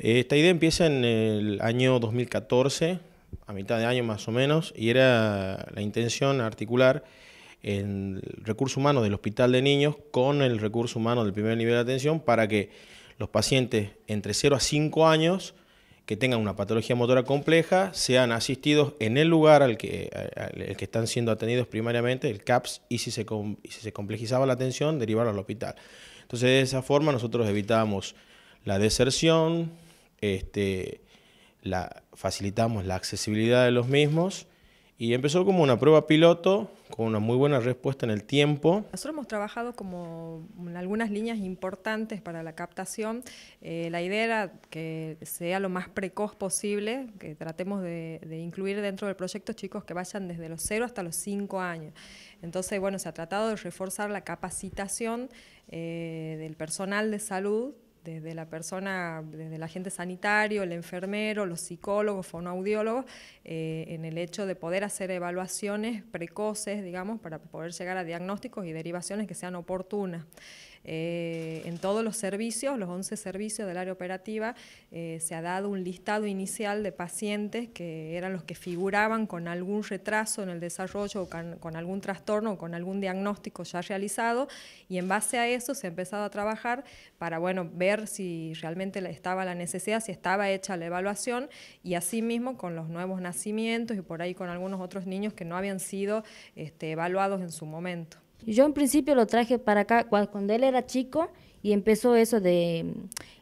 Esta idea empieza en el año 2014, a mitad de año más o menos, y era la intención articular el recurso humano del hospital de niños con el recurso humano del primer nivel de atención para que los pacientes entre 0 a 5 años que tengan una patología motora compleja sean asistidos en el lugar al que, están siendo atendidos primariamente, el CAPS, y si, se, complejizaba la atención, derivarlo al hospital. Entonces, de esa forma nosotros evitábamos la deserción, este, la, facilitamos la accesibilidad de los mismos y empezó como una prueba piloto con una muy buena respuesta en el tiempo. Nosotros hemos trabajado como en algunas líneas importantes para la captación. Eh, la idea era que sea lo más precoz posible, que tratemos de, incluir dentro del proyecto chicos que vayan desde los 0 hasta los 5 años. Entonces, bueno, se ha tratado de reforzar la capacitación eh, del personal de salud desde la persona, desde el agente sanitario, el enfermero, los psicólogos, fonoaudiólogos, eh, en el hecho de poder hacer evaluaciones precoces, digamos, para poder llegar a diagnósticos y derivaciones que sean oportunas. Eh, en todos los servicios, los 11 servicios del área operativa, eh, se ha dado un listado inicial de pacientes que eran los que figuraban con algún retraso en el desarrollo o con, algún trastorno o con algún diagnóstico ya realizado y en base a eso se ha empezado a trabajar para bueno, ver si realmente estaba la necesidad, si estaba hecha la evaluación y asimismo con los nuevos nacimientos y por ahí con algunos otros niños que no habían sido este, evaluados en su momento. Yo en principio lo traje para acá cuando él era chico y empezó eso de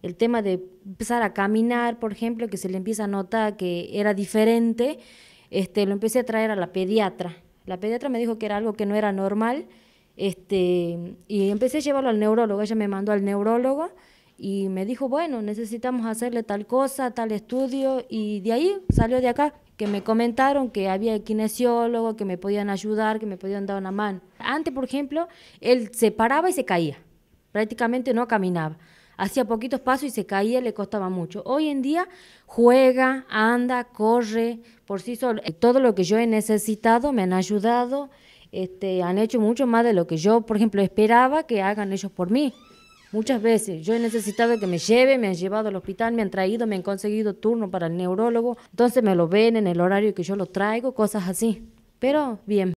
el tema de empezar a caminar, por ejemplo, que se le empieza a notar que era diferente, este lo empecé a traer a la pediatra. La pediatra me dijo que era algo que no era normal, este, y empecé a llevarlo al neurólogo, ella me mandó al neurólogo y me dijo, bueno, necesitamos hacerle tal cosa, tal estudio, y de ahí salió de acá, que me comentaron que había kinesiólogo, que me podían ayudar, que me podían dar una mano. Antes, por ejemplo, él se paraba y se caía, prácticamente no caminaba. Hacía poquitos pasos y se caía, le costaba mucho. Hoy en día juega, anda, corre, por sí solo. Eh, todo lo que yo he necesitado me han ayudado, este, han hecho mucho más de lo que yo, por ejemplo, esperaba que hagan ellos por mí. Muchas veces yo he necesitado que me lleve, me han llevado al hospital, me han traído, me han conseguido turno para el neurólogo, entonces me lo ven en el horario que yo lo traigo, cosas así. Pero bien.